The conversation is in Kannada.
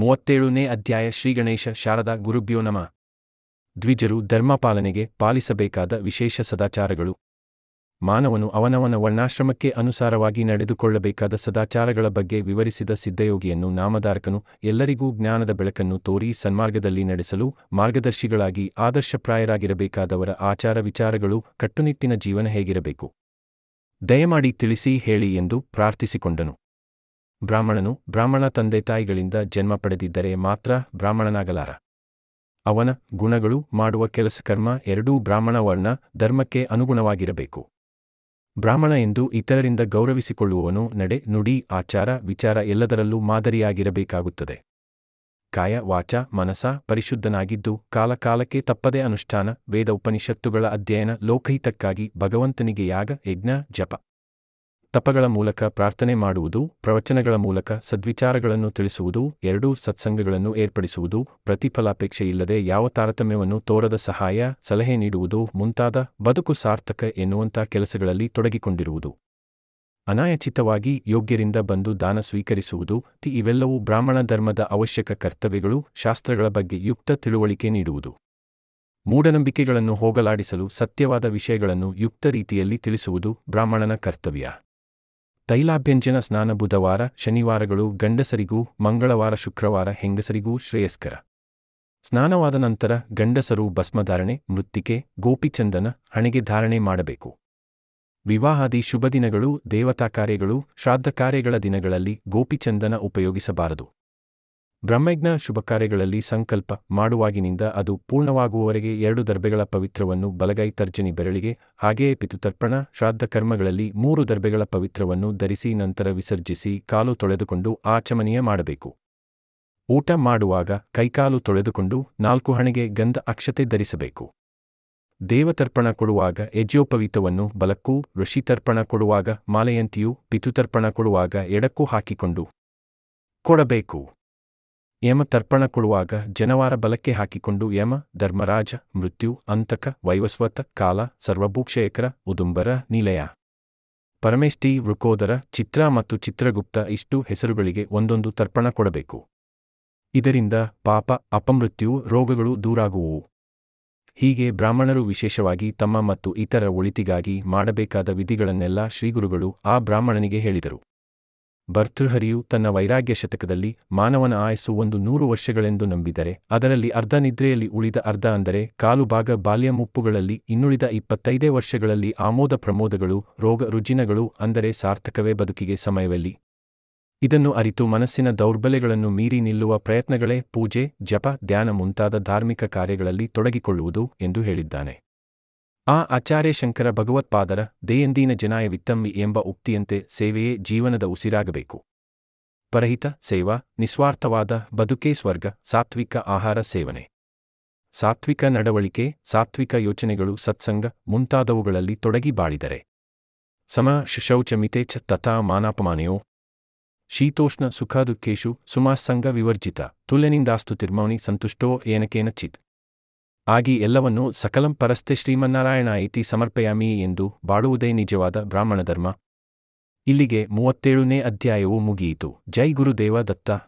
ಮೂವತ್ತೇಳನೇ ಅಧ್ಯಾಯ ಶ್ರೀಗಣೇಶ ಶಾರದಾ ಗುರುಭ್ಯೋ ನಮ ದ್ವಿಜರು ಧರ್ಮಪಾಲನೆಗೆ ಪಾಲಿಸಬೇಕಾದ ವಿಶೇಷ ಸದಾಚಾರಗಳು ಮಾನವನು ಅವನವನ ವರ್ಣಾಶ್ರಮಕ್ಕೆ ಅನುಸಾರವಾಗಿ ನಡೆದುಕೊಳ್ಳಬೇಕಾದ ಸದಾಚಾರಗಳ ಬಗ್ಗೆ ವಿವರಿಸಿದ ಸಿದ್ಧಯೋಗಿಯನ್ನು ನಾಮಧಾರಕನು ಎಲ್ಲರಿಗೂ ಜ್ಞಾನದ ಬೆಳಕನ್ನು ತೋರಿ ಸನ್ಮಾರ್ಗದಲ್ಲಿ ನಡೆಸಲು ಮಾರ್ಗದರ್ಶಿಗಳಾಗಿ ಆದರ್ಶಪ್ರಾಯರಾಗಿರಬೇಕಾದವರ ಆಚಾರ ವಿಚಾರಗಳು ಕಟ್ಟುನಿಟ್ಟಿನ ಜೀವನ ಹೇಗಿರಬೇಕು ದಯಮಾಡಿ ತಿಳಿಸಿ ಹೇಳಿ ಎಂದು ಪ್ರಾರ್ಥಿಸಿಕೊಂಡನು ಬ್ರಾಹ್ಮಣನು ಬ್ರಾಹ್ಮಣ ತಂದೆ ತಾಯಿಗಳಿಂದ ಜನ್ಮ ಪಡೆದಿದ್ದರೆ ಮಾತ್ರ ಬ್ರಾಹ್ಮಣನಾಗಲಾರ ಅವನ ಗುಣಗಳು ಮಾಡುವ ಕೆಲಸ ಕರ್ಮ ಎರಡೂ ಬ್ರಾಹ್ಮಣ ವರ್ಣ ಧರ್ಮಕ್ಕೆ ಅನುಗುಣವಾಗಿರಬೇಕು ಬ್ರಾಹ್ಮಣ ಎಂದು ಇತರರಿಂದ ಗೌರವಿಸಿಕೊಳ್ಳುವವನು ನಡೆ ನುಡಿ ಆಚಾರ ವಿಚಾರ ಎಲ್ಲದರಲ್ಲೂ ಮಾದರಿಯಾಗಿರಬೇಕಾಗುತ್ತದೆ ಕಾಯ ವಾಚ ಮನಸ ಪರಿಶುದ್ಧನಾಗಿದ್ದು ಕಾಲಕಾಲಕ್ಕೆ ತಪ್ಪದೇ ಅನುಷ್ಠಾನ ವೇದ ಉಪನಿಷತ್ತುಗಳ ಅಧ್ಯಯನ ಲೋಕಹಿತಕ್ಕಾಗಿ ಭಗವಂತನಿಗೆ ಯಾಗ ಯಜ್ಞ ಜಪ ತಪಗಳ ಮೂಲಕ ಪ್ರಾರ್ಥನೆ ಮಾಡುವುದು ಪ್ರವಚನಗಳ ಮೂಲಕ ಸದ್ವಿಚಾರಗಳನ್ನು ತಿಳಿಸುವುದು ಎರಡೂ ಸತ್ಸಂಗಗಳನ್ನು ಏರ್ಪಡಿಸುವುದು ಪ್ರತಿಫಲಾಪೇಕ್ಷೆಯಿಲ್ಲದೆ ಯಾವ ತಾರತಮ್ಯವನ್ನು ತೋರದ ಸಹಾಯ ಸಲಹೆ ನೀಡುವುದು ಮುಂತಾದ ಬದುಕು ಸಾರ್ಥಕ ಎನ್ನುವಂಥ ಕೆಲಸಗಳಲ್ಲಿ ತೊಡಗಿಕೊಂಡಿರುವುದು ಅನಾಯಚಿತವಾಗಿ ಯೋಗ್ಯರಿಂದ ಬಂದು ದಾನ ಸ್ವೀಕರಿಸುವುದು ಇವೆಲ್ಲವೂ ಬ್ರಾಹ್ಮಣ ಧರ್ಮದ ಅವಶ್ಯಕ ಕರ್ತವ್ಯಗಳು ಶಾಸ್ತ್ರಗಳ ಬಗ್ಗೆ ಯುಕ್ತ ತಿಳುವಳಿಕೆ ನೀಡುವುದು ಮೂಢನಂಬಿಕೆಗಳನ್ನು ಹೋಗಲಾಡಿಸಲು ಸತ್ಯವಾದ ವಿಷಯಗಳನ್ನು ಯುಕ್ತ ರೀತಿಯಲ್ಲಿ ತಿಳಿಸುವುದು ಬ್ರಾಹ್ಮಣನ ಕರ್ತವ್ಯ ತೈಲಾಭ್ಯಂಜನ ಸ್ನಾನ ಬುಧವಾರ ಶನಿವಾರಗಳು ಗಂಡಸರಿಗೂ ಮಂಗಳವಾರ ಶುಕ್ರವಾರ ಹೆಂಗಸರಿಗೂ ಶ್ರೇಯಸ್ಕರ ಸ್ನಾನವಾದ ನಂತರ ಗಂಡಸರು ಭಸ್ಮಧಾರಣೆ ಮೃತ್ತಿಕೆ ಗೋಪಿಚಂದನ ಹಣೆಗೆ ಧಾರಣೆ ಮಾಡಬೇಕು ವಿವಾಹಾದಿ ದಿನಗಳು ದೇವತಾ ಕಾರ್ಯಗಳು ಶ್ರಾದ್ದ ಕಾರ್ಯಗಳ ದಿನಗಳಲ್ಲಿ ಗೋಪಿಚಂದನ ಉಪಯೋಗಿಸಬಾರದು ಬ್ರಹ್ಮಜ್ಞ ಕಾರ್ಯಗಳಲ್ಲಿ ಸಂಕಲ್ಪ ಮಾಡುವಾಗಿನಿಂದ ಅದು ಪೂರ್ಣವಾಗುವವರೆಗೆ ಎರಡು ದರ್ಬೆಗಳ ಪವಿತ್ರವನ್ನು ಬಲಗೈ ತರ್ಜನಿ ಬೆರಳಿಗೆ ಹಾಗೆಯೇ ಪಿತುತರ್ಪಣ ಶ್ರಾದ್ದ ಕರ್ಮಗಳಲ್ಲಿ ಮೂರು ದರ್ಬೆಗಳ ಪವಿತ್ರವನ್ನು ಧರಿಸಿ ನಂತರ ವಿಸರ್ಜಿಸಿ ಕಾಲು ತೊಳೆದುಕೊಂಡು ಆಚಮನೀಯ ಮಾಡಬೇಕು ಊಟ ಮಾಡುವಾಗ ಕೈಕಾಲು ತೊಳೆದುಕೊಂಡು ನಾಲ್ಕು ಹಣೆಗೆ ಗಂಧ ಅಕ್ಷತೆ ಧರಿಸಬೇಕು ದೇವತರ್ಪಣ ಕೊಡುವಾಗ ಯಜ್ಯೋಪವೀತವನ್ನು ಬಲಕ್ಕೂ ಋಷಿತರ್ಪಣ ಕೊಡುವಾಗ ಮಾಲೆಯಂತಿಯೂ ಪಿತುತರ್ಪಣ ಕೊಡುವಾಗ ಎಡಕ್ಕೂ ಹಾಕಿಕೊಂಡು ಕೊಡಬೇಕು ಯಮ ಕೊಡುವಾಗ ಜನವಾರ ಬಲಕ್ಕೆ ಹಾಕಿಕೊಂಡು ಯಮ ಧರ್ಮರಾಜ ಮೃತ್ಯು ಅಂತಕ ವೈವಸ್ವತ ಕಾಲ ಸರ್ವಭೂಕ್ಷಯಕರ ಉದುಂಬರ ನಿಲಯ ಪರಮೇಶ್ಠಿ ವೃಕೋದರ ಚಿತ್ರ ಮತ್ತು ಚಿತ್ರಗುಪ್ತ ಇಷ್ಟು ಹೆಸರುಗಳಿಗೆ ಒಂದೊಂದು ತರ್ಪಣ ಕೊಡಬೇಕು ಇದರಿಂದ ಪಾಪ ಅಪಮೃತ್ಯು ರೋಗಗಳು ದೂರಾಗುವು ಹೀಗೆ ಬ್ರಾಹ್ಮಣರು ವಿಶೇಷವಾಗಿ ತಮ್ಮ ಮತ್ತು ಇತರ ಒಳಿತಿಗಾಗಿ ಮಾಡಬೇಕಾದ ವಿಧಿಗಳನ್ನೆಲ್ಲ ಶ್ರೀಗುರುಗಳು ಆ ಬ್ರಾಹ್ಮಣನಿಗೆ ಹೇಳಿದರು ಭರ್ತೃಹರಿಯು ತನ್ನ ವೈರಾಗ್ಯ ಶತಕದಲ್ಲಿ ಮಾನವನ ಆಯಸ್ಸು ಒಂದು ನೂರು ವರ್ಷಗಳೆಂದು ನಂಬಿದರೆ ಅದರಲ್ಲಿ ಅರ್ಧ ನಿದ್ರೆಯಲ್ಲಿ ಉಳಿದ ಅರ್ಧ ಅಂದರೆ ಕಾಲು ಭಾಗ ಬಾಲ್ಯ ಮುಪ್ಪುಗಳಲ್ಲಿ ಇನ್ನುಳಿದ ಇಪ್ಪತ್ತೈದೇ ವರ್ಷಗಳಲ್ಲಿ ಆಮೋದ ಪ್ರಮೋದಗಳು ರೋಗ ರುಜಿನಗಳು ಅಂದರೆ ಸಾರ್ಥಕವೇ ಬದುಕಿಗೆ ಸಮಯವಲ್ಲಿ ಇದನ್ನು ಅರಿತು ಮನಸ್ಸಿನ ದೌರ್ಬಲ್ಯಗಳನ್ನು ಮೀರಿ ನಿಲ್ಲುವ ಪ್ರಯತ್ನಗಳೇ ಪೂಜೆ ಜಪ ಧ್ಯಾನ ಮುಂತಾದ ಧಾರ್ಮಿಕ ಕಾರ್ಯಗಳಲ್ಲಿ ತೊಡಗಿಕೊಳ್ಳುವುದು ಎಂದು ಹೇಳಿದ್ದಾನೆ ಆ ಆಚಾರ್ಯ ಶಂಕರ ಭಗವತ್ಪಾದರ ದೇಯಂದೀನ ಜನಾಯ ವಿತ್ತಮ್ಮಿ ಎಂಬ ಉಕ್ತಿಯಂತೆ ಸೇವೆಯೇ ಜೀವನದ ಉಸಿರಾಗಬೇಕು ಪರಹಿತ ಸೇವಾ ನಿಸ್ವಾರ್ಥವಾದ ಬದುಕೇ ಸ್ವರ್ಗ ಸಾತ್ವಿಕ ಆಹಾರ ಸೇವನೆ ಸಾತ್ವಿಕ ನಡವಳಿಕೆ ಸಾತ್ವಿಕ ಯೋಚನೆಗಳು ಸತ್ಸಂಗ ಮುಂತಾದವುಗಳಲ್ಲಿ ತೊಡಗಿ ಬಾಳಿದರೆ ಸಮ ಶುಶೌಚ ತಥಾ ಮಾನಾಪಮಾನೆಯೋ ಶೀತೋಷ್ಣ ದುಃಖೇಶು ಸುಮಾಸಂಗ ವಿವರ್ಜಿತ ತುಲ್ಯನಿಂದಾಸ್ತು ತಿರ್ಮೌನಿ ಸಂತುಷ್ಟೋ ಏನಕೇನ ಚಿತ್ ಆಗಿ ಎಲ್ಲವನ್ನೂ ಸಕಲಂ ಪರಸ್ತೆ ಶ್ರೀಮನ್ನಾರಾಯಣ ಐತಿ ಸಮರ್ಪಯಾಮಿ ಎಂದು ಬಾಡುವುದೇ ನಿಜವಾದ ಬ್ರಾಹ್ಮಣ ಧರ್ಮ ಇಲ್ಲಿಗೆ ಮೂವತ್ತೇಳನೇ ಅಧ್ಯಾಯವು ಮುಗಿಯಿತು ಜೈ ಗುರುದೇವ ದತ್ತ